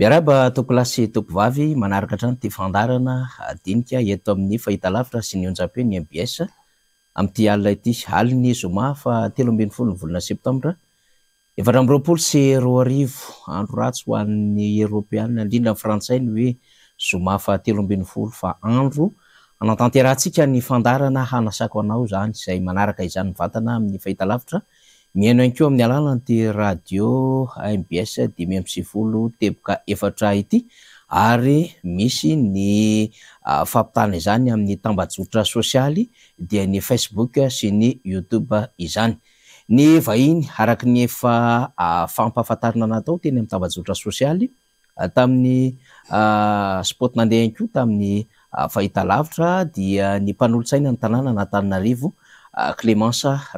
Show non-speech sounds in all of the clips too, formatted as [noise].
miaraba tokolasy tompovavy manaraka hatrano ty fandarana adinika eto amin'ny fahita lavitra sy ny onjape ny biasa am'ity alina ity aliny zoma fa telo ambiny folo ny volana septambra efatra amroapolo sy roarivo andro ratsy hoan'ny eropean indrindray frantsay ny hoe zoma fateloambiny folo fa andro anatanterahntsika ny fandarana hanasako anao zany zay manaraka izany vatana amin'ny fahita lavitra miaino ankeo amin'ny alananty radio mbs dimmsifolo teboka efatra ity ary misy ny fampitana izany amin'ny tambajotra sosialy dia ny facebook sy ny youtobe izanyny vhinyarakyyeffampahafantaina natao teny am'ny tambajotrasia tamin'nyspotaehaeo taminyahitavitra dia ny mpanolotsainantanananataemens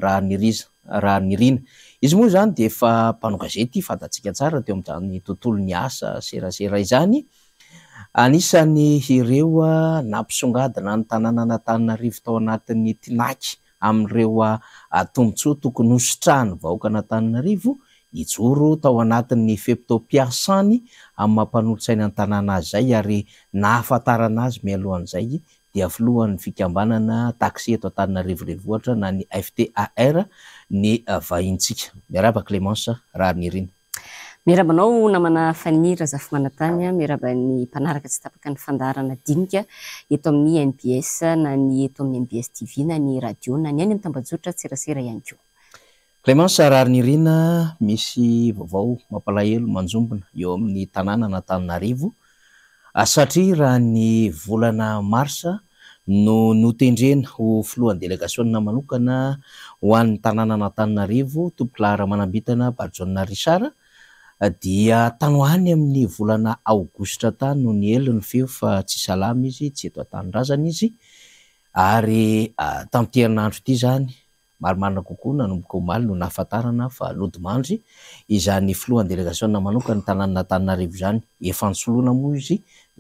rahanriz raha nyrina izy moa zany de efa mpanogazety fatatsika tsara teo ami'zany tontolo ny asa serasera izany anisany ireo a ah, nampisongadina ny tanàna nataninarivo tao anatin'ny tinaky amin'n'ireo a ah, atombontsoa tokony hosotrahany vahoaka anataninarivo ijoro tao anatinny fempto piasany amin'ny mampanolotsainany tanànazy zay ary nahafantaranazy mialohan'zay dia folohanny fikambanana taxy eto antanina revorevoohatra na ny ftar ny eh, vahintsika miaraba emencrahasnenbstv n dnany ame clemensrarinirina misy vaovao mampalahelo manjombona eo amin'ny tanànanatainarivo ah, satria raha ny volana mars no notendrena hooandeeaiohoa'ny tannaataariotoamaabinabarjo risa ah, dia tano any amin'ny volana aogostra tany no neliny feo fa tsyam izy tsy eto atandrazany izy ary ah, tamitiinandro ity zany maromarina kokoa nanomboko maly no naafantarana fa lodimandry izany floany delegatioaokatannatnvznyefnsolonao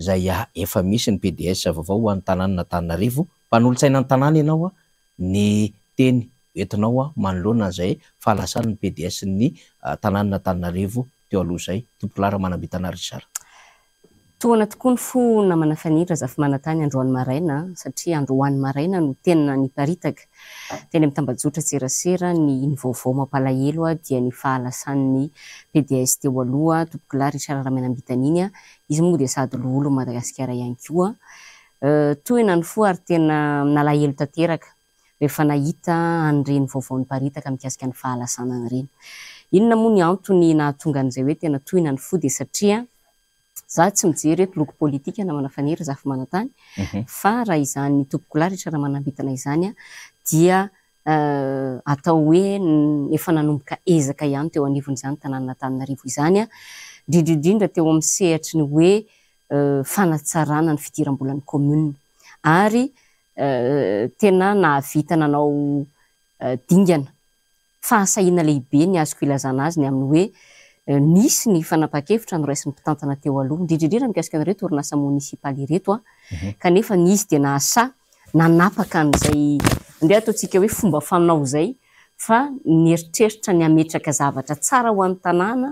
izay ah, efa misy ny pds avavao y tnnataivmpanolotsaina'ny tanany anaoa ah, ny teny etinaoa ah, manoloanazay fahalasanny pds nytanannatanarivo teo aloazay tompolaramanabitanarysar toanatokoany fo namanafanra zafi manatany androanymaraina satria androanymarana no tena ny paritaka tey mtambaotra serasera naoaomampaaeod fahalasaytanyfo ary tena nalahelo tekaevaovaonparitaka kasikany fhalasaaaoaa e enatoanyo zah tsy mijery reto loko politika namana fanera zafa manatany mhm. fa raha izanytopokolay rhetra raha manambitana izany a dia euh, atao hoe efa nanomboka ezaka ihany teo anivonaizany tanànna tamin'ny arivo izany a drindriindrindra teo ami'ny sehitry ny hoe euh, fanatsarana ny fidirambola n'ny komna ary euh, tena nahavitana anao dingana fahasahiana lehibe ny azoko ilazana azyny amin'ny hoe Eh, isy ny fnaakeitra a'iaahdridrdrindrai reooeiyddee fombaanazaya neritreritra ny ametraka zavatra tsara hoan'ntanàna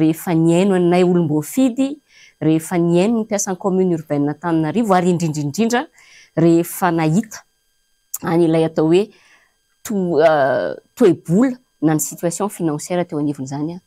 rehefa niainonay olombfidy rehefa niaino ny piasany komune urbana tanirivo ary indrindrdinra rehefa nahita nyilay atao oe otoebola ah, na ny sitation finansiara teo anivnazanya ah.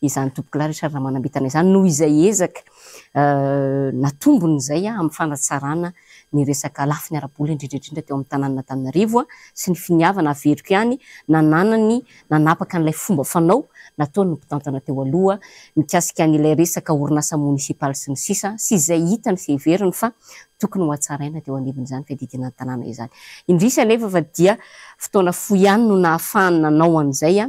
izany toboky lahretraraha manaitanaizany noizay ezaknatombnzay euh, amy fanatsarana n esak lafinyarabol ndrindradrindra aynainivnaerik anynaynanaka lay fombaaiasiknlay resaka orinasamoniipaly sy ny sisa sy izay hitany fehveriny finyefadi fotoana foiany no nahafahannanao azaya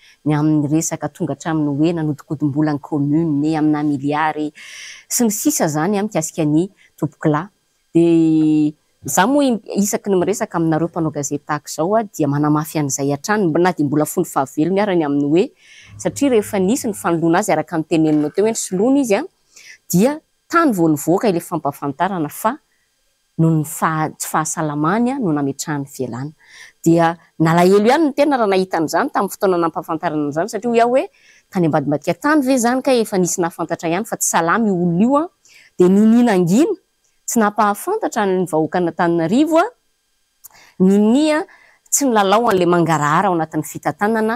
ny aminy resaka tonga htramin'ny oe nanodikodimbolany kom amina miliary sy ny sisa zany amikasika ny tobokila d za mo isaky miresaka minareo mpanogazeta zao di manamafy an'zay atranyna dmbolafono fahavelony aray amiy oe satria rehefa nisny fanolon azy araka teneinao te oe slono izya dia tany vonivoaka la fampafantarana fa noho ny fahatsy fahasalamany a no nametrahan'ny vialana dia nalahelo ihany no tena raha nahitan'izany tamin'ny fotoana nampahafantarana an'izany satria ho iaho hoe tany ambadimbadika atany ve izany ka efa nisy nahafantatra ihany fa tsy salamy olona io an dia nini nangina tsy napahafantatra nyvahoakana taninarivo an nini an tsy ny lalao an'ilay mangarahara ao anatin'ny fitantanana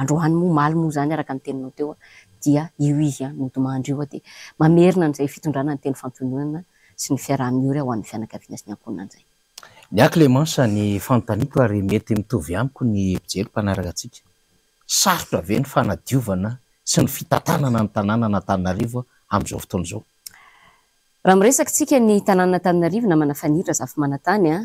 androany moa maly moa izany araka no teninao teoa dia io izy a nodimahandro io a dia mamerina n'izay fitondrana no tenyy fantonoana sy ny fiaraha-aminory a ahoan'ny fianakaviana sy ny ankonina nizay ny ankile mansa ny fanotaniako ary mety mitovy amiko ny ebijely mpanaraka atsika sarotra ave ny fanadiovana sy ny fitantanana ny tanàna nataninarivo amin'izao fotona izao raha miresaktsika ny tanànana taninarivo na manafanira zafa manatany an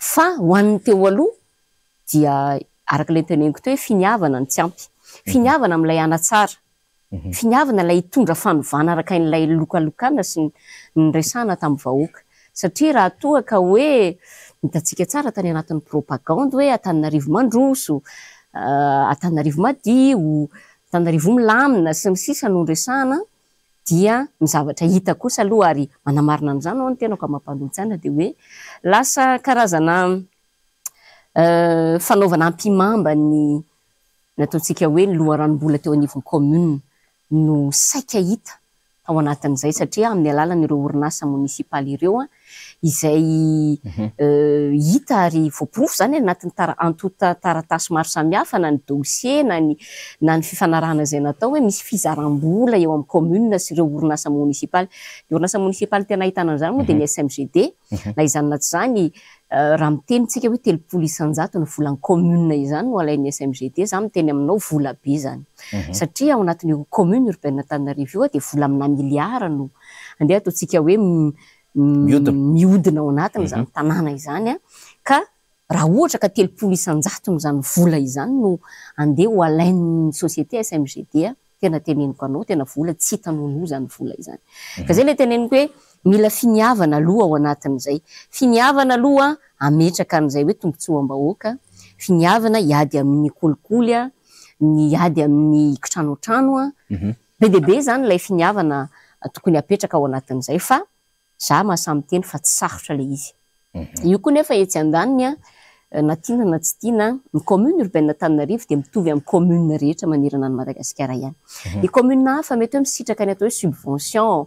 fa hoann'ny teo aloha dia araka ilay nteneniko teo hoe finiavana ny tsy ampy mhm. finiavana am'ilay ana tsara mhm. finiavana lay itondra fanovana araka in'lay lokalokana sy nyresahna tami'ny vahoaka satria raha toaka hoe mitatsika tsara tany anatin'y propaganda hoe ataninarivomandroso atanarivo ah, madio atannarivo milamina sy misisa nondresahana dia mizavatra hita kosa aloha ary manamarina any izany ao no tenako nmampandontjana dia hoe lasa karazana eh, fanaovana ampimamba ny nataontsika hoe ny lohan ranombola teo anivin'ny kommun no saika hita ao anatin'izay satria amin'ny alalanaireo orinasa monisipaly ireo an izay mhm. eh, hita ary voaporofo izany e anatin'ny tara- antota tarataso maro samihafa na ny doxie na ny na ny fifanarahna izay natao hoe misy fizaram-bola eo amin'n kommina sy ireo orinasa monicipaly orinasa monisipaly tena hahitanany izany moa dia ny mhm. smgd mhm. na izanyanatsy izany Eh, raha mitenytsika hoe telopolo isanjatony vola izanyoasmgdeyaaovoaenaaadvoaiaiande atasika oemiodina oanatyaana izany ka raha ohatra ka teloolo isnjato zanyvola izany noande aaissmgdenaeikoaaas yoanzay le teneniko mhm. oe mila finiavana aloha ao anatin'zay finiavana aloha ametraka n'izay hoe tombosy hoambaoakafiniavana ady aminy kolikoly ayamiy itranotrano mhm. be debe zany lay finiavaayhfaooeeamey hoe misitraka ny atao hoe subvention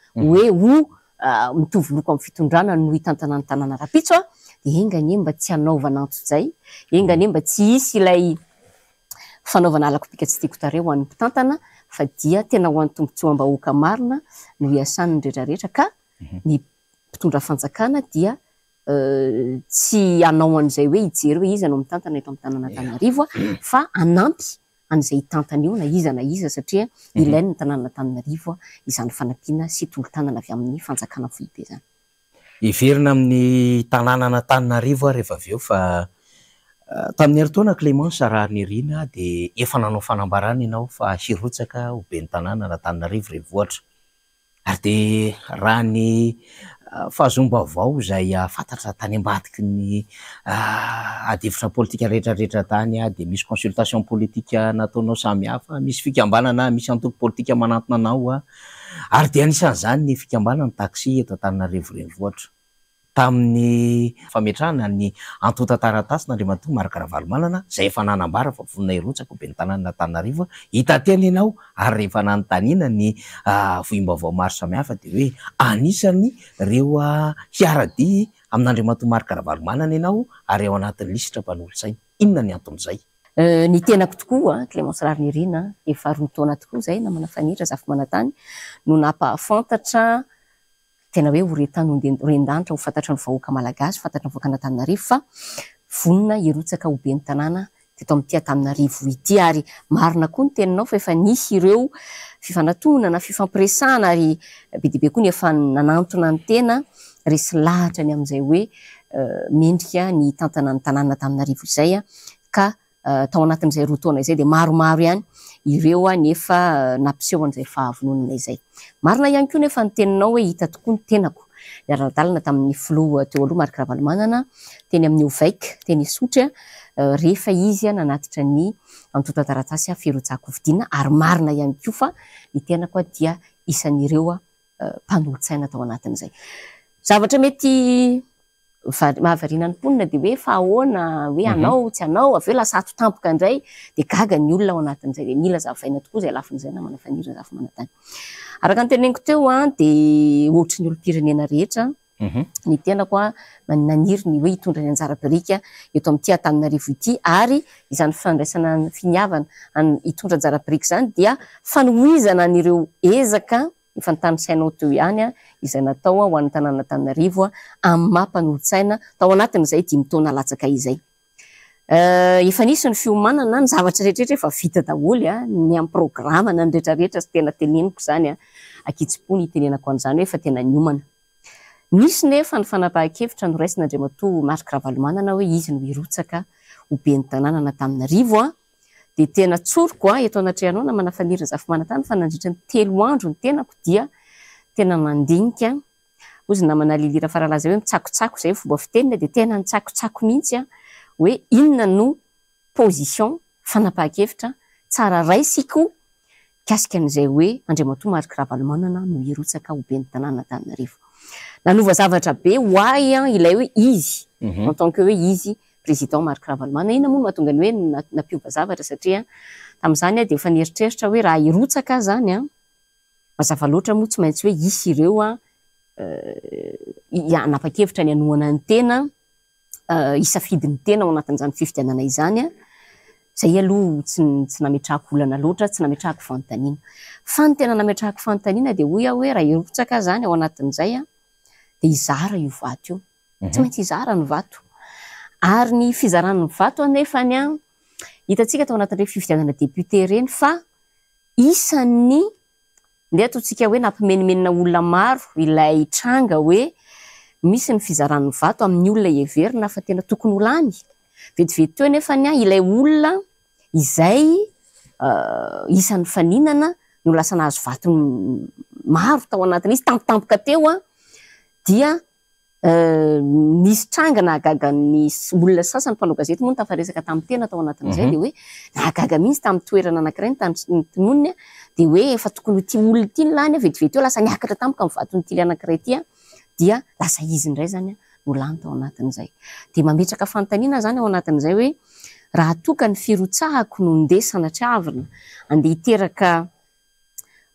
Mhm. oe ho ah, mitoviloko amin'ny fitondrana no hitantana ny tanàna rahapitso a dia engany e mba tsy anaovana antso zay engany e mba tsy isy ilay fanaovana alakopika tsi tiako tare ho an'y mpitantana fa dia tena ho an'ny tombotsoa m-ba hoaka marina no hiasany ny retrarehetra ka mhm. ny mpitondra fanjakana dia eh, tsy anao an'izay hoe ijery hoe izy anao mitantana eto aminny tanàna tany arivo a [clears throat] fa anampy an'izay hitantana io na iza na iza satria mhm. ilainy ny tanànana taninarivoa izany fanampiana sy tolotanana avy amin'ny fanjakana fohibe zany iverina amin'ny tanàna na tanina rivo ah rehefa avy eo fa tamin'ny heritona clemense raha nyrina di efa nanao fanambarana ianao fa hirotsaka hobeny tanàna na tanina rivo rehavohatra ary de raha ny fahazomba avao zay a ah, afantatra tany ambadiky ny ah, adivitra politika rehetrarehetra tany a ah, de misy consultation politika nataonao samy hafa misy fikambanana misy antoko politika manatona anao a ary de anisan' zany ny fikambana ny taxi eto an-tanana revorevoohatra tamin'ny fametrahna ny antotataratasynandramato markaravalomanana zay efananambara favonaotsko be tanànataa hitatiana anao ary rehefanatanina ny ah, voimbavaomaro samihafa d hoe anisany reoa ah, hiaradi amin'n'andriamato marikaravalomanana ianao aryeoanat'ylisitra mpanolosai inona nyanton'zayny eh, tenako tokoaa ah, clemensy rariny riana efa ronotona tokoa zay namanafanitra zafi manatany no napahafantatra tena hoe horetanodendanitrahofantatra nyvhoaka malagasyfantarvktiarvf vonna erotska obe tannatto atitaminariv ity arymarina koa n tennaofaefa nisy ireo fifanatonana fifampiresana ary be diibe kony efa nanantonan tena resiy lahtra eh, ny amizay oemendrik ny tantanatan tamiarvzay ktao anati'izay rotona izay eh, di maromaro hany ireo nefa uh, napiseon'izay fahavononana izay marina ihany ko nefa noteninao hoehita tokoa ny tenako nalandalana tamin'ny flo teo aloha marikrahavalomanana teny amin'yeo vaika teny isotrya uh, rehefa izy nanatitra ny atotantaratasy fero-jako vidina ary marina iany ko fa n tenako dia isan'ireo uh, mpanolotsaina tao anatinizay zavatra mety mahavariana nymponina di hoe fahhona oe mhm. anao tsy anao aveo lasaatotampoka ndray di gagayolona aoanatizaymila zaiooa araka ntenenko teoan di ohtr ny olompirenena rehetran mhm. nakoa aniry oe itondray anjarabirika eto ami'ty atainarvoy ary izany fandraisana finiavanaitondra njarabirika zany dia fanoizana n'reo ezaka efa nytany sainao too ihanya izay natao ho annytanànana taminyarivoa ay mampansaizavara ereeeaeoo nany hefany fanapahakevitra noraisin' andri mato marika raha valomanana hoe izy no irotsaka be ny tananana tamin'nyarivoa roko toanaonamaazanaf nandira nyteloandro nytenako diaadizhisaotsao zay ombaiteina di tena ah, nytsakotsako mihitsya ah, hoe inona no pozition fanapaha-kevitra tsara raisiko kasika n'zay oedaihaovazvatrabe hoay ilay hoe izy mhm. entanke oe izy preziden markravalemana ina mono mahatonga ny hoe aoazavatra aatzanydfaneritreritra hoe raha irotsaka zanyamazavaloatramoa tsy maintsy hoe is ireoaevirasaidyntena anatizanyiiiaaayysyhyenanaeahaode raha irotsaka zany aanatizayd izara ioatoo tsy mhm. maintsy izahra ny vato ary ny fizaranny vato anefany an hitantsika atao anatinynraky fivitianana depote ireny fa isanny ndeh ataontsika hoe nampimenimenina olona maro ilay tranga hoe misy ny fizaranny vato amin'ny olona everina fa tena tokony olany vetivety teo nefanya ilay olona izay eh, isan'ny faninana nolasanahazo vato maro tao anatiny izy tampotampoka teo a dia [hesitation] misy tranga mhm. na hagaga nyolona sasa'ny mpanogazetmon tafaresaka tamy tena atao anati'zay dihoenagaga mihitsy tamiytoerana anakiray n toy di oeefa tokony hti olon ty nylany vetivety eo lasa niakatra tamiko mfatontily anakiray tyadia lasa izy ndray zanyolanytao aatzaydmaetakfantaana zany aoanati'izay hoe raha tokany firotsahako no ndesanatravina andea hiteraka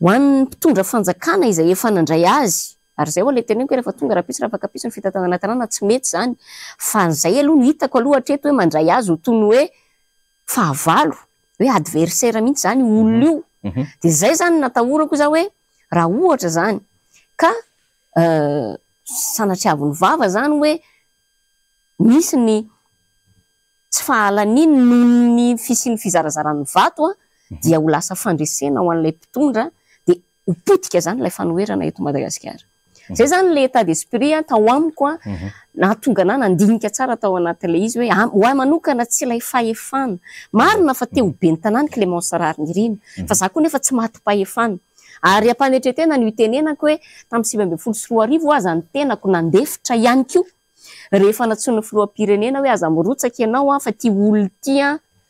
hoanny mpitondra fanjakana izay efanday zyry zay oleyteorefa tongarahapiso rahafakapiso ny fitataanatna tsy mety znyzay aloha nohitako aloha atreto hoe mandray azy otony hoe fahavalo hoe adversar mihitsyznyoyznyoza mhm, mhm. oeraha htra e, sanatriaviny vava zany hoe mis ny tsy fahalainynohny fisin'ny fizarazaran'ny vatoa mhm. dia ho lasa fandresena ho an'ilay mpitondra hopotika zany lay fanoerana eo madagasikara mhm. zay zany laetadesprit toaikoanaongana mhm. naiia tsara atao anatla izy hoehoa ah, anokana tsy lay fahefana marina fa te obe nytanà ny lemensrarinyn mhm. fa za koanefa tsy matypaheaary ampanetretena nenenko hoe tam'ysiby mbe folo soroa rivazantenako nandeitra ianko rehefa natsony floapireehoe azamirotak anao fa ti olo t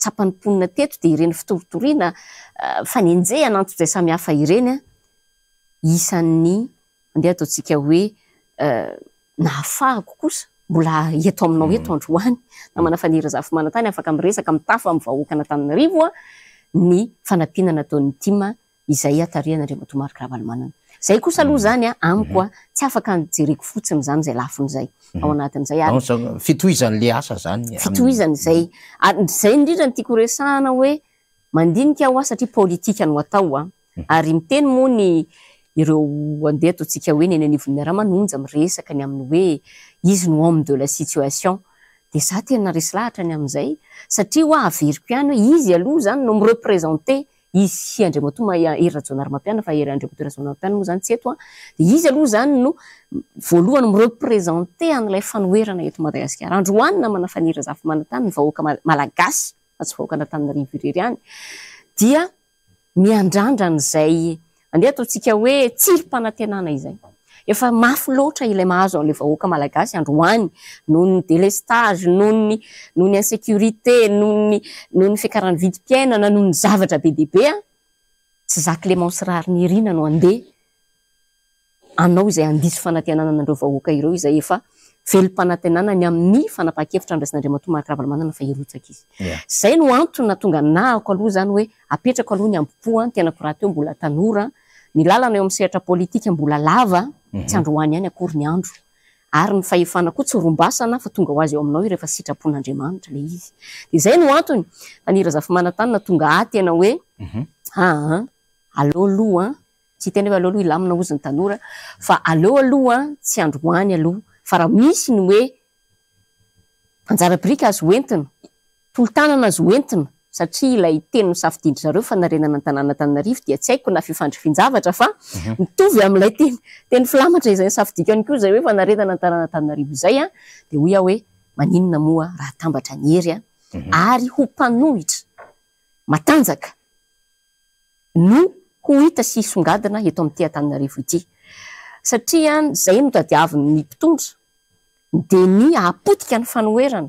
tsapanimponina teto dia ireny fitoritoriana eh, fanenjeha nantojay samihafa ireny an isan'ny andeha ataontsika hoe eh, nahafahako kosa mbola ito aminao eatondrooany mm. na mm. manafa nera zahfomana tany afaka miresaka mitafa amiyvahoakana tamin'nyarivo a ny fanapianana ataon'ny tima izay atareana andri matomarika raha malimanana zay kosa aloha mhm. zany a amikoa mhm. tsy afaka jereko fotsinyzany zay lafin'zay aoaatzayiiznfioizanyzay a zay indrindra notiakoresahana hoe mandinikahoa satria politikano ataoa mhm. ary miteny moa ny ireoandeh atontsika oenenivn miaramanonja resakanyamy oe izy no ome de la situation de za tena resy lahatra ny amzay satria hoa averiko ihanyhoe izy aloha zany no m represente izy i andriamatoay ma heryrajoanary mampiana fa andriamantoy erajonara mampiana moa zany tsy eto an ah. dia izy aloha izany no voalohany mireprezante anyilay fanoerana eto madagasikara androoanina mana fanira zafimana tany ny vahoaka malagasy fa tsy vahoaka anatanina rivirery any dia miandrandra n'zay andeha ataontsika hoe tsirympanantenana izay efa mafy loatra ilay mahazo ala vahoaka malagasy androany nohoydelestage noynohony insecirité noynoho ny fikarahny vidympiainana noho ny zavatra bebebea sy zaklemesraryaorhaynoanona tonga nahko aloha zany oe apetrakoaloha ny amoenarateombolaaoa milalana eo am'ny seritra pôlitika mbola lava Mhm. tsy andro hoany iany akory ny andro ary ny fahefana koa tsy rombasana fa tonga ho azy eo aminao io rehefa sitrapoin'andriamanitra lay izy dia zay no antony fanira zafi manatanina tonga ahy tena hoe mhm. aa ah, ah, alehaloha an tsy tena hoe alohaaloha ilamina ozyny tanora fa aleo alohaan tsy androhoany aloha fa raha misy ny hoe anjarabirika azy oentina tolotanana azy entina satria ilay teny ny safididry zareo fanarenana n tanàna tannarivo di tsy haiko nafifandrofinjavatra fa mhm. mitovy ami'ilay teny filamatra izayny safidio aozaofanarena ntaànatayhmhian hita ssonadieto amtntaavzay notadiaviny mpitono de ny apotika ny fanooerana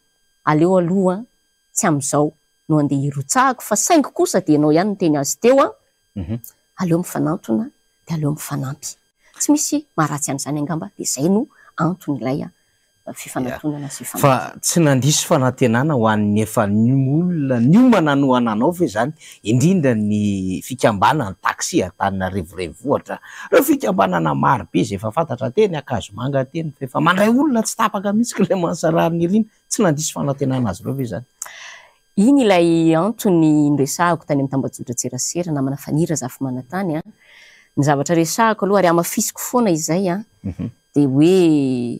aleo alohaa tsy am'izao no andeha irotsahako fa saingy kosa dia anao ihany no teny azy teo an mhm. aleo amifanantona dia aleo amifanampy tsy misy maharatsyiany izany angamba dia zay no antony ilay a fa tsy nandiso fanatenana hoanny efa nolonanyomananoananao ve zany indrindra ny fikambanan'ny taxi ataninarevorevohtra reo fikambanana maro be zay efa fantatra teny akazomangaten rehefa mandray olona tsy tapaka mihitsiklamansaranyrina tsy nandiso fanatenanazy reo ve nnyhtny ami'y tambaaeenaaaaatnynzavatrarahakooha ary amafisiko foana izaya mhm. d hoe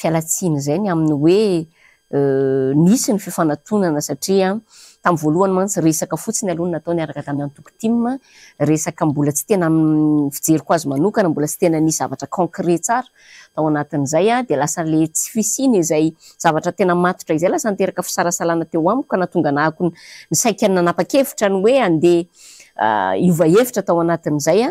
fialatsiny zayny aminy hoe euh, nisy ny fifanatonana satria tamin'yvoalohany mantsy resaka fotsiny alohanna ataonaraka tamiantokoti resaka mbola tsy tena mm, fijeriko azy manokana mbola tsy tena niy zavatra cancre tsara ataoaati'zay dasaavoa asaaaaeo aioaongaaho sai nanapakevitra ny oe andea iovahevitra tao anatin'izay a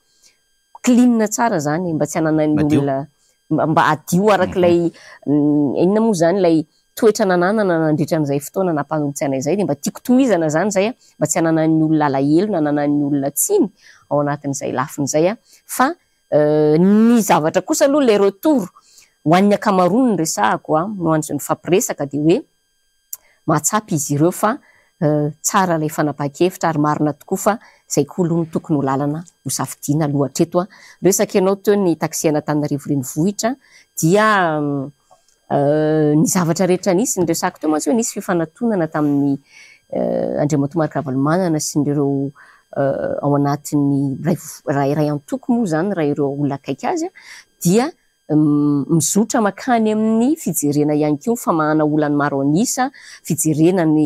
kliia tsara zany mba tsy ananayolna mba adio araklay mhm. mm, inona moa zany lay toetra nananana nandritra n'izay fotoana nampanonotsyana izay di mba tiako tomizana zany zay a mba tsy hananan'ny olona lahelo na nanany olona tsiny ao anatin'izay lafin'zaya fa euh, ny zavatra kosa aloha ilay retour hoaninakamaroniny resahako a noanzon'y fampiesaka di oemahyizy ireo fa euh, tsaralay fanabakevitra ary marina tokoafa zakoootooyheesak aao tonytainatarivorenyvhitra dia eh, ny zavatra rehetra nisy nyresaky tomatsy hoe nisy fifanatonana tamiyandmtomarkraloa sa toomnyhrakai azydi mizotra makany amin'ny fijerena ankio fa mahanaolan'ny maronisa fijerenany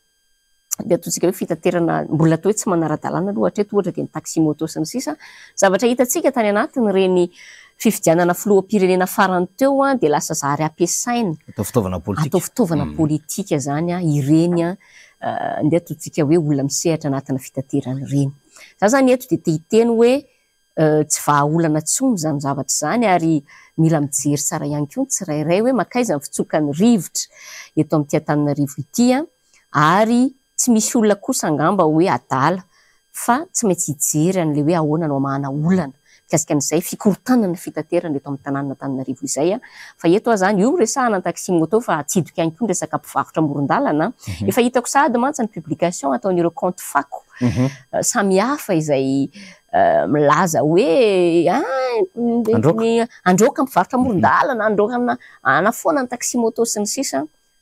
nde atantsika hoe fitaterana mbola atao hoe tsy manaradalànaloha atreo ohatra dintai motossisa zavatra hitatsika tany anatiny reny fividianana flohapirenena faranteo ah, de lasa zarypsainaattvana zanyeo dhe oesy haoeyaotsaayoe akayzanyfitsokany rivotra eto amitiatanina rivoitia ah, ary tsy misy olona kosangamba hoe adala fa tsy maintsy hijery n'lay hoe ahoanano mana olana kasika n'zayfikorotananyfitateret amy taatayfzanyo sahaa ntai mot ah. fa atiokakresaka mpivarotra mrodnaefhitako mhm. sadymantsnypbanat'rme a mhm. ah, samihafa izay ah, milaza oe androka mpivarotra mhm. moronndanaaafona ny taxi moto sy ny sisa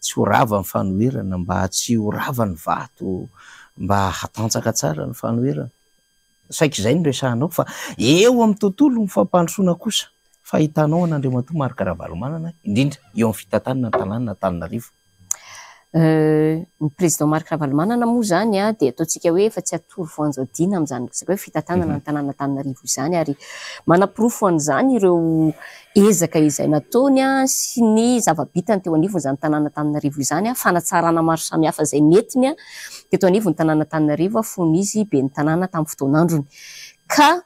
tsy ho rava ny fanoherana mba tsy ho ravany vato mba hatantsaka tsara ny fanoerana saiky izay no resahnaok fa eo am'ny tontolo myfampandosoana kosa fa hitanao an'andriama toa marikarahavalomanana indrindra eo ami'y fitantanina talànyna tanina arivo Eh, ny préziden mariky raha valemanana moa izany an dia ataontsika hoe efa tsy atory voanjadiana amin'izany tsika hoe fitatanana mhm. ny tanàna taninarivo izany ary manampirofo an'izany ireo ezaka izay nataony a sy ny zavabitany teo anivony zan tanàna taninarivo izany an fanatsarana maro samihafa izay nentiny an tea to anivo 'ny tanàna taninarivo a fony izy be ny tanàna tamin'ny fotonandrony ka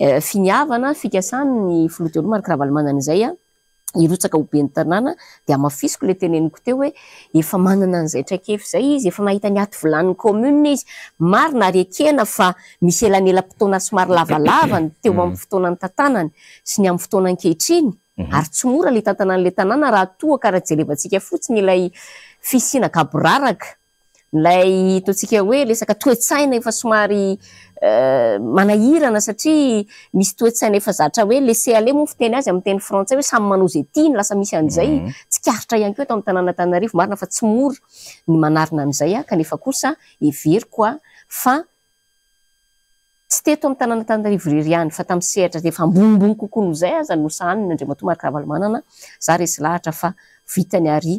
Eh, finiavana fikasanny floteolomarika raha valmanana zay an irotsaka obeny tanàna dia mafisoko ilay teneniko teo hoe efa manana n'izay trakef zay izy efa mahita ny aty volaninykôma izy marona arkena fa misy elanelampotoana somary lavalavany teo mm-hmm. amy fotoanany tantanany sy ny amnny fotoanany kehitriny mm-hmm. ary tsomora ilay tantananla tanàna raha toa karaha jerevantsika fotsiny ilay fisinagaboraraka milay totsika hoe lesaka toetsaina efa somary euh, manahirana satria misy toesaina efazatra oe lesee mofteny azy amten frantsay o samymanzenylasa misy azay mhm. ts karitra iany keo to aiy tanànatnarivomrinaf tsy mnymnaina zay kefa osa everykoa fa tsy teto ami'ny tanàna tanarivoreriany fa tami'y setra efambonimbony kokozaya mtmakahaza resy lahatra fa vitany ary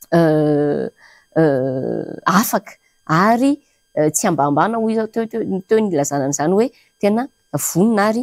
[hesitation] Euh, afaka ary euh, tsy ambambana ho za teoteo teo ny lazana ana izany hoe tena vonona ary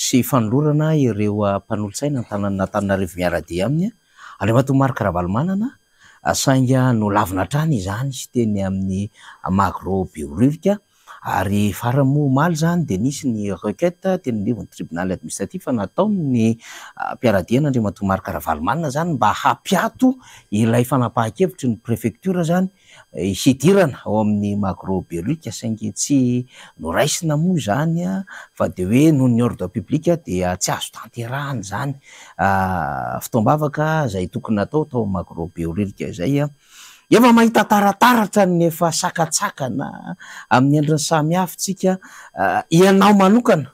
tsy fanolorana ireoa ah, mpanolontsaina ntana natanina rivo miaradi aminya andreo ah. ma to marikarahavalomanana asainga ah, no lavina trany izany sy teny amin'ny magro biorivika ary faramoa maly zany de nisy ny recete tenlivon'ny tribonaly administratif fa nataony ah, mpiaradiana ndre matomarikaravalomanina zany mba hapiato ilay fanapaha-kevitry ny prefectura zany hidirana ao amin'ny magro beolilka saingy tsy noraisina moa zanya ah, fa de hoe nohony ord publik di tsy azo tanterahany zany ah, fotombavaka zay tokony atao atao amagro beolilka zaya efa mahita tarataratra nefa sakatsakana amin'ny endri'ny samihafitsika eh, ianao manokana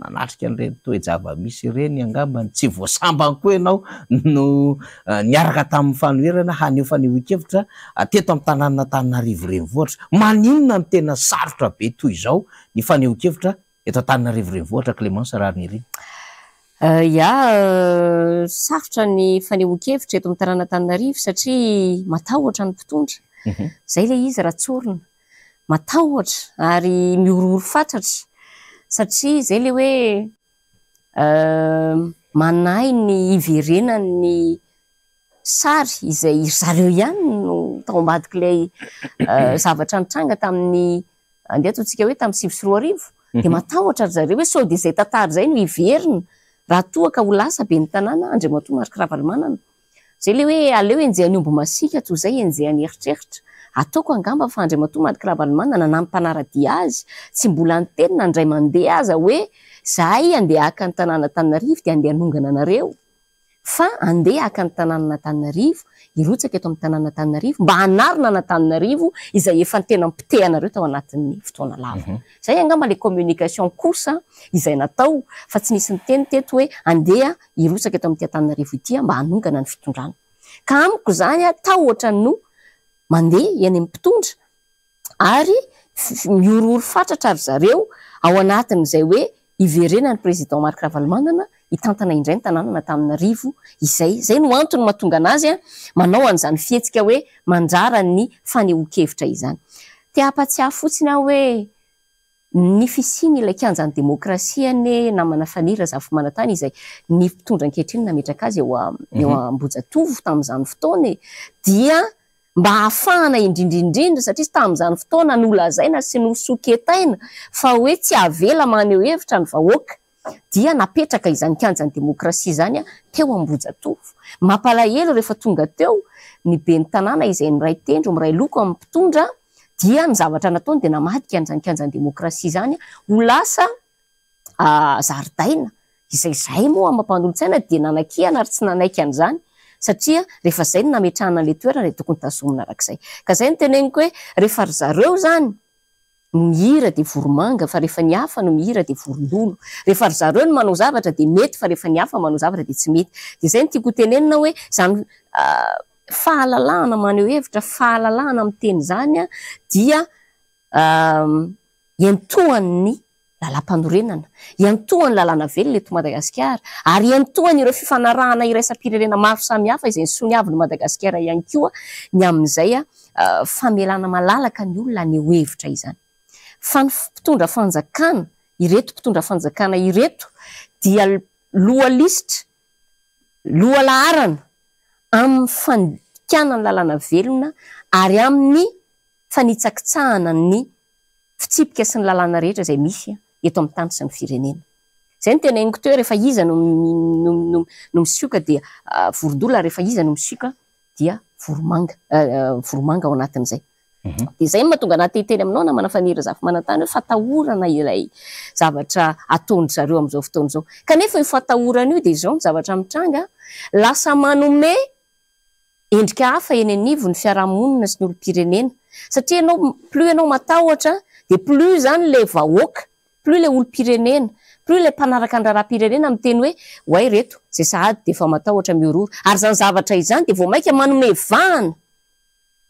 manatrika anireny toyjiava misy ireny angambany tsy voasambany koa ianao no eh, niaraka tamin'ny fanoerana haneo fanehon-kevitra ateto eh, ami'y tanàa tanina rivorenvohatra maninona no tena sarotra be toy izao ny fanehon-kevitra eto an-tanina rivorenivohatra clemence raharnirina ia euh, euh, sarotra ny fanehokevitra eto amiy tarana tainyarivo saaynyizyrahaaarymiorooro mhm. fatratra satria zay le hoe euh, manainy iverenany sary iza yzareo ihany no tombadiklay [clears throat] zavatra ntranga taminy ande atontsika hoe tamiy sivisyroa arivo di mhm. matahotra ary zareo hoe so de izay tatary zay no iverina raha toaka ho lasa be ny tanàna andria matoa marikaravalemanana zay ley hoe aleo enjehan'ny ombo masika tsoy izay enjeha ny eritreritra ataoko angamba fa andriamatoa marikarahavalemanana na mimpanaradia azy tsy mbola ny tenina ndray mandeha aza hoe zahay andeha aka ny tanàna tanina rivo dia andeha hanongana anareo fa andeha aka ny tanàna tanina rivo irotsaka eto amiytananatanarivo mba anarina natanina arivo izay efatena mpitehnareo to anatytoaa mhm. zay angambailay komnikation kosa izay natao fa tsy nisy nyteny teto hoe andea irotsaka eto amiy tatanarivo ita mba anongana y fitondrana ka amiko zanya tao otrany no mandeha any mimpitondra ary miorooro fatratra ary zareo ao anatin' izay hoe iverena ny prezidan marik rahavalemanana itantana indray ny tananana tamin'nyarivo izay zay no antony mahatonga nazyamaazany iesia ehokeviraatsia fotsiny oeisiyandev tamizany fotoanadia mba hahafahana indrindrindrindra satria y tami'zany fotoana nolazaina sy nosoketaina fa oe tsy avela maneo hevitra ny vahoaka dia napetraka izanikanjany demokrasia zany a teo ambojatoo mampalahelo rehefa tonga teo ny be ny tanàna izaynray tendro mray loko ammpitondra dia nyzavatra natao di namadia zaajandemras zany ho lasa zaridaina izayzay moa ammampanolotsaina di nanakiana arytsy nanaiky an'zany satia reefazayaeahl oetooyia arkay k zay noteneniko hoe rehefa ry zareo zany no mihira de voromanga farehefan afa nomihira d voooloefyzemaao zavatra dmeyfrefafa manao zavatra d tsy mety zay takoteeoe zanyfhallna ah, maneo hevitra fahalalna miy teny zanya dia iantoanny lalaorenaintoany lalnavelona eomadanireohafzaynyanoadayy yyolonaneo evitra izany fa ny mpitondra fanjakana ireto mpitondra fanjakana ireto dia loha lista loha laharana aminny fandkana ny lalàna velona ary amin'ny fanitsakitsahana ny fitsipika sy ny lalàna rehetra izay misy eto amin'ny tando sy ny firenena zay ny tena aingo to o rehefa iza nono misioka dia ah, vorondola rehefa iza no misioka dia voromanga ah, ah, voromanga ao anatin' izay d zay aongaa aminaonamahorano d zaozavatalasa manome endrika hafa eninivo ny fiarahmonina sy ny olo pireneasatria aoplu anao matahotra de plus zany la vahoaka plus lay olo pirenena pl lay mpanaraka ndrarahare amy teny hoeeayyzanyavatrzany d vmaika manome vahana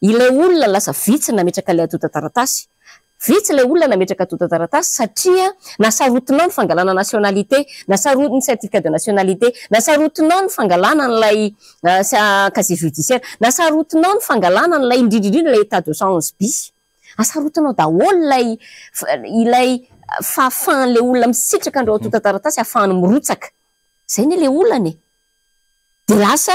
ilay olona lasa vitsi nametraka lay atotataratasy vitsy ilay olona nametraka atotataratasy satria nasarotinao ny fangalnanaiônalité nasany ertifiat de naiônaliténasarotinao n fngal'layaz diiarasotinao fgal'lay euh, indrindrindrindralay éta de cent onze bis asarotinao daolo lay ilay fahafahan'lay olona misitraka ndreo atotataratasy ahafahany mirotsaka zay n lay olane de rasa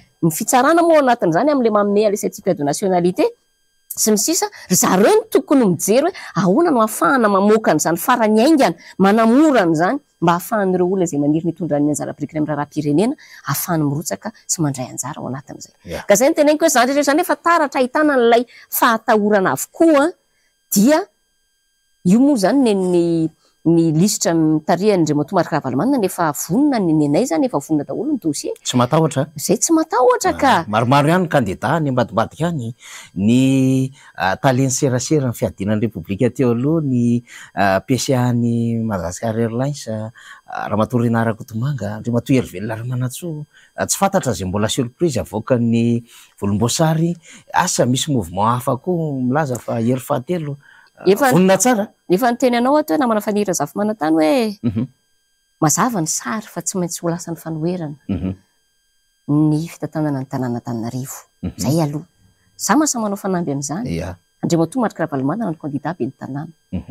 ny fitsarana moa ao anatinyizany am'la mamne alay sa ntsipde nationalite sy ny sisa zareo no tokony mijery hoe ahoana no ahafahana mamoakany zany farany aingana manamorana izany mba hahafahan'ireo olona zay maniry nitondra'ny anjarabirikinay ami' ra rahapirenena ahafahany mirotsaka sy mandray anjara ao anatin'zay ka zay no teny nk hoe zan dretre zany refa taratra ahitana n'lay fahatahorana avokoaa dia io moa izany neniny ny ltra rmataihaanaytaamaromoaddambadimbadikynytae'ny serasern fiadinanyrepblika ateoalohany pseany madagasikar airlines ah, ah, raha matornarakoomanga ndrematoy herivelona ramanatso ah, tsy fantatra zay mbola surprise avokany volombosary asa misy movement hafako milaza fa eri fahatelo eaonona tsara efa nyteny anao to hoe namana fanira zafimanatany hoe mhm. mazavany sary fa tsy maintsy hlasan'nyonytyamahasamanao mhm. mhm. na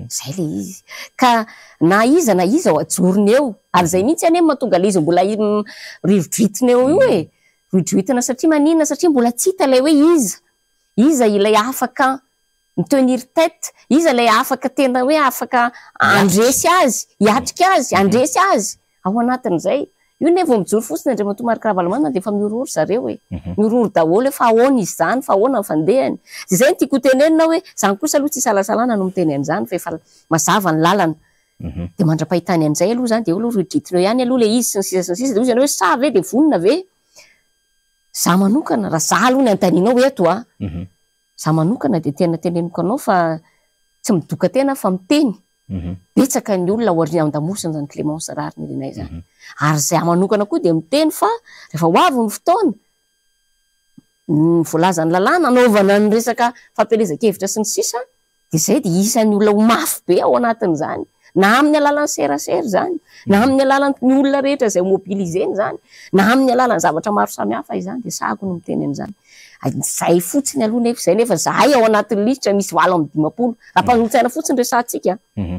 znydtakahaay kna iza na iza oaoron eo ary zay mihitsy anye matongalizmbola rivodritina eo io e ridritina satria maninna satria mbola tsyta ilay hoe iza iza ilay afaka miteniry tete iza lay afaka tena hoe afaka andresy azy iatrika azy mhm. andresy azy ao anatin'zayio nevao mijory fotsiny dr matomarikahamdooaaoeiayohahaydyoha e. mhm. e, izy s mhm. ny sisa snyisa zaoe sae d vonina veza manokana raha za aloha ny antanianaao etoa ah. zaho manokana di tenateneniko aof tsy midoka tena f mitenyetsknyolona mhm. dsnyzanyemensariyayokanaa dmitenyfefhavi ny mhm. fotonavolazany lalànanvna reskfmplezakevitra s nysisd zay disan'nyolona homafye aoanatin'znyna amn'ny alalanyserseryzn a'nyallyolnretrazay mhm. mbilzenznyn am'ny allny zavatramarosamihafa izany d sako ny miteny an'izany zay fotsiny alohana eko izay nefa zahay ao anatin'ny lisotra misy hoalo amin'ny dimampolo raha mpanonotsaina fotsiny resatsika mhm.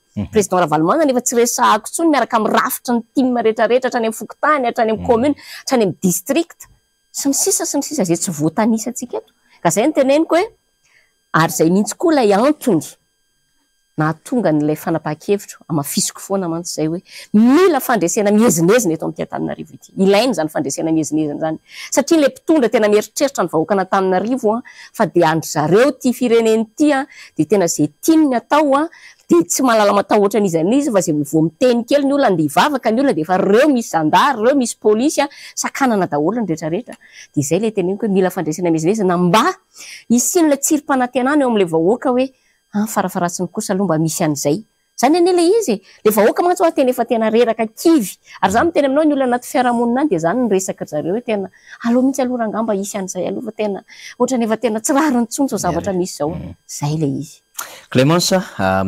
Mhm. prezident raha valemanana efa tsy resako tsony miaraka aminy rafitra ny timymarehetrarehetra hatrany amiy fokotany hatrany aminy komina mhm. hatrany aminy distrikta sy ny sisa sy ny sisa zay tsy voatanisa ntsika eto ka zay no tena eny ko hoe ary izay mihitsy koa ilay antony natonganlay fanapahakevitro misko foanaaay oe mila fandresena miezinezina etoamtla ndraenaieitreritra adreotfirenenyy de tena zy tinny ataoa de tsy malala matahoatra n'izn'izy fa zay vmitenykely ny ola ndeivavaka ny oa dfa reo misy zandary reo misy psymba isiny lay tsiry-panatinany eo ami'la vahoaka hoe Ah, farafaratsiny kosa aloha mba misy an'zay zany any mm. la izy levaoaka matsy htenefatenaerakry ah, zatea aminaolno anatfarahany deznysayfenasranzavaaiyaoyemen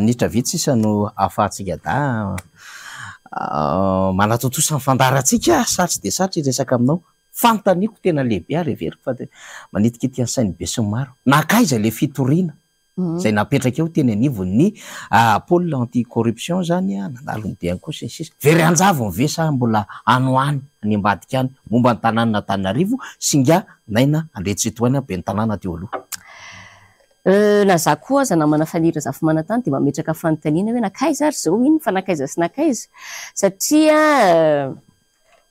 minitra vtsisano ahafahatsika da ah, manatotosanyfandaratsika saty de sat resakaaminao fantaniko tena lehibe areverikfa manitik tansainy be syy maro nakaza le fitorina izay mhm. napetraka eo teny anivon ny ah, pôly anti corruption zany a nanalony de any koa si ny sis very anjavo mivesa mbola ano any any ambadika any momba nytanàna na tany narivo sy nga naina andetse htoainy be ny tanàna teo aloha na euh, zakoa zanamana fanira zafomanatany dia mametraka fanotanina hoe nakaiza ry zao iny fa nakaiza sy nakaiza satia euh,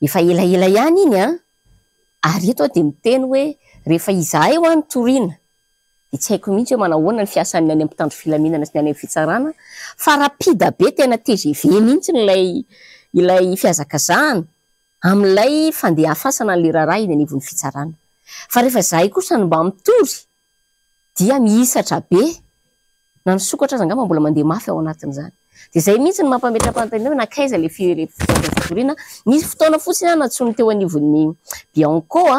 efa elaela ihany iny an ary etoao di miteny hoe rehefa iza eo any torina tsy haiko mihitsy oe manahoana ny fiasan'ny any ampitandro filaminaasy any ami fisaranaarapidabe tena tgv mihitsynylaayaayambtoy dia miisatra bena ny soktra azangambambola mandeamafyaoanati'zany zay mihitsy mampetraaakile sy fotona fotsiny atsony teo anivon'ny bianko a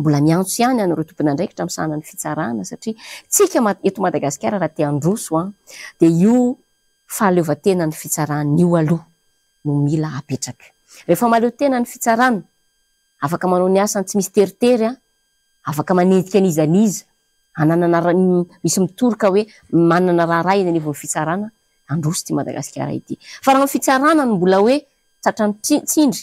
mbola miantso iany anyreo tompina ndraikitra misaanany fisarana sara tsika etomadagasikararaha tandrsooeotenany fitsarano alohomaeenay fsara afaka manao nasany tsy misy teriterya afaka manedika n'izynizy anaanamisy mitorika oeh o f rahamifitsaranany mbola oe satrany tsindry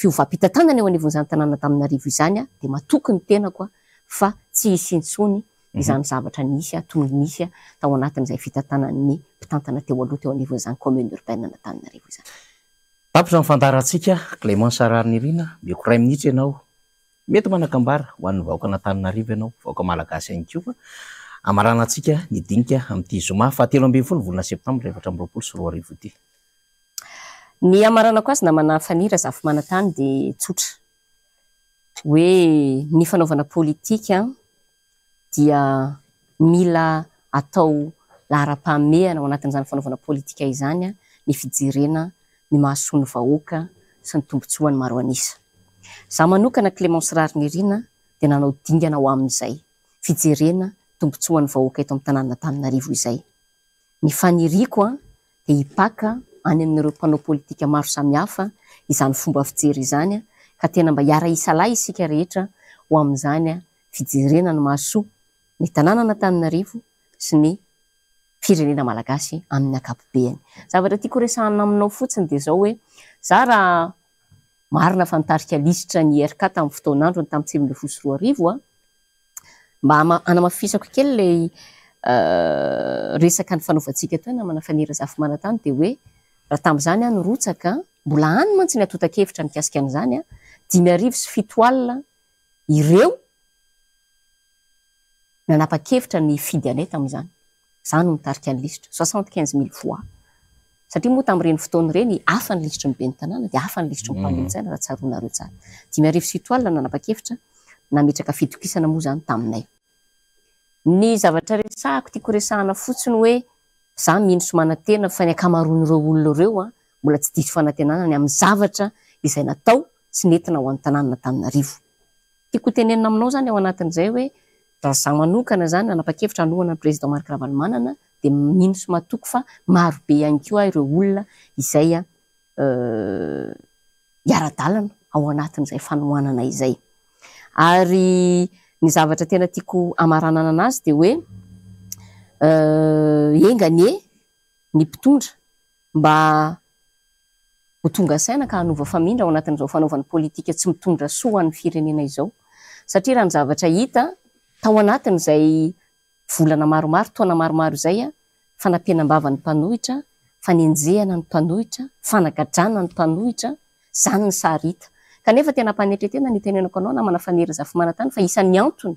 fiovampitatanany eo anivonzany tanana tamin'ny arivo izanya de matokiny tenakoa fa tsy isintsony mhm. izany zavatra nisyoisytao aazayfitatanayitantana teoaohatonzynatapotranyfandarantsika lemensy rarnyinamayminita anaoetyaakho naaaasia nia amty oma fateloabinfolovolna septambrraloaolo roi ny amarana ko azy namana fanira zafimanatany dia tsotra hoe ny fanaovana politika dia mila atao lahara-pahmeana ao anatin'izany fanaovanapolitika izanya ny feenhanyhas nyoonyaaokanalemensy rari nyrina di nanaodingana oaayonyhak e aminy taakoa diaka any amin'nyireo mpanao politika maro samihafa izany fomba fijery zanya ka tena mba hiara isalay isika rehetra hoami'zany fijerenany maoyeaaoroo aakeylay eh, resaka ny fanaovatsika tonmanafarzafimanatany de hoe raha tamin'izany a norotsaka mbola any ma tsy ny atotakevitra nikasika an'zany a dimy arivo sy fitoalina ireo nanapa-kevitra nyfidyayrasoixante quinze mille ria moa tamin'reny fotonyreny afany lisitro ber ny zavatra resahako tiako resahana fotsiny hoe zah mino so manantena fa ny akamaroanyireo olona reo a ah, mbola tsy diso fanatenaany amin'ny zavtazaynataosy metina aoantnaiiakotenenina aminao zany ao anatin'izay hoe raha zah manokana zany anapakevitra aoana ny presiden markiravalomanana d minosomatoko fa marobe iany keoreoolnyozayy ah ah, euh, ny zavatra tena tiako amaranana an'azy de oe Eh, engany e ny mpitondra mba ho tonga saina ka hanova famindra ao anatin'zaofanaovanyplitka tsy mitondra soany firenena izaosatria raha ny zavatra hita tao anatin' zay volana maromaro toana maromaro zay fanapenambavany mpanohitra fanenjehana ny mpanohitra fanagadrana ny mpanohitra zany ny sarita kanefa tena mpanetretena n itenenako anao namana faneryzafimanatany fa isan'ny antony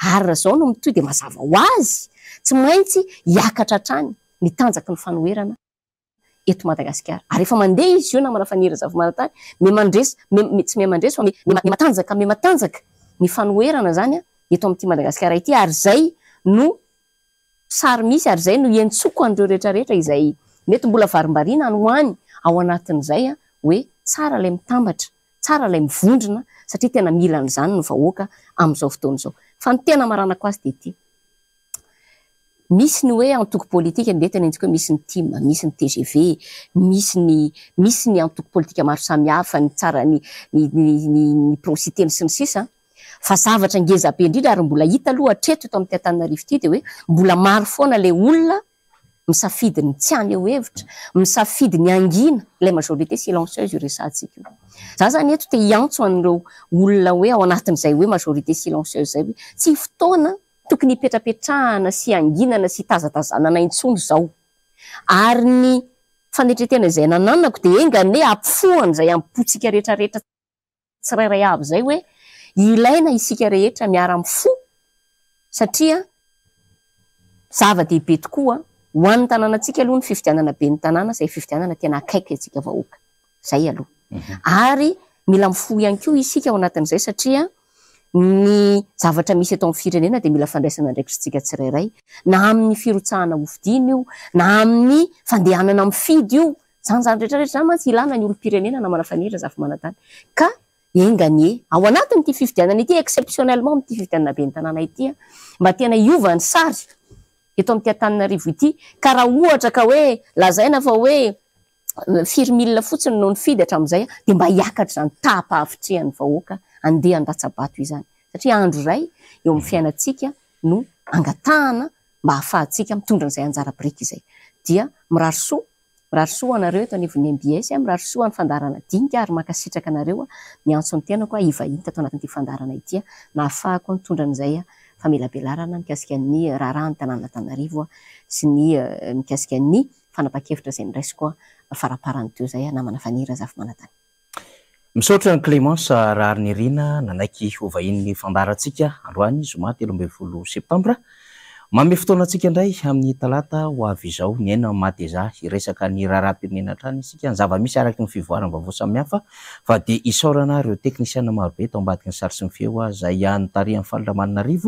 ary raha zao no mitoy dia mazava hoazy tsy maintsy iakatra htrany mitanjakny fanoenaeoadaair ary efa mandeha izyio ntsy m mandresyfanjakame maanjaka ny fanoena zany eto ami'ty madagasiaraity ary zay no sary misy ary zay no entsoko an'reo rehetrarehetra izay mety mbola varimbarana nyhoany ao anatin'izaya hoe tsara ilay mitambatra tsara ilay mivondrina satria tena milany zany no vahoaka amin'izao fotony izao fa ny tena maranako azy dia ty misy ny hoe antoko pôlitika detyny indzi ka hoe misy ny tima misy ny tgv misy ny misy ny antoko pôlitika maro samihafa ny tsara ynny prositendry sy ny sisan fa zavatra ngeza be indrindra ary mbola hita aloha atreto eto ami'ny tyantaninarivo ty di hoe mbola maro foana ilay olona misafidy ny tsy any eo hevitra misafidy ny angina laymariéiene zanye antso nreoolneao anati'zay hoe marineatsy fotoana tokony ipetrapetrahan sy aninana sy tazaatsno aoary ny fanetretenaizay naanako d engae ampfoanzay aosika reeraeerasrairayazay oe ilaina isika rehetra miara fo satria zava-dehibe tokoa hoan'ny tanana antsika aloha ny fividianana be ny tanàna zay fiviianana tenaakaymla i koayvominynyndeanana miny idyozanyzany retraretra zany mantsy ilàna ny olopirenena namanafatrazamanatany k engae ao anatinyty fividianana ty ecepionelmntmiviiabe tnnamb na ovany sary eto ami tyantaninarivo ity karaha ohatra ka hoe lazaina fa hoe eh, firymilina fotsiny no ny fidy hatrami'izay de mba hiakatra zany tapahavitrehanyyaiakaa mba ahafahatsika mitondran'zay ajarabraya miraroso mirarosoa anareo tov'ny mbs mirarosoa anyfandaranadi ary makasitraka nareomiantsoentaandaaynaafahako mitondran'zay famelabelarana mikasika an'ny raharaha ny tanànona tanyarivoa sy ny eh, mikasika an'ny fanapa-kevitra izay niraisy koa faraparany teo izay namana fanira zafy manatany misaotra ny clémence raha ryniriana nanaiky hovahinn'ny fandarantsika alohany zomaty lombevolo septambre mame fotoanatsika indray amin'ny talata hoavy izao ny eamaeza aknhrahapeatrasianzavamisy araky fiaihaf fa de iaaroeiiamaobe tbadiknysarsy nieozay aotfalamaiai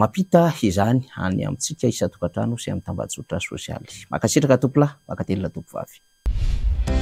mapi izany any amtsikaisatoatrano amtabaoraiymakasitraatoamakatelatooa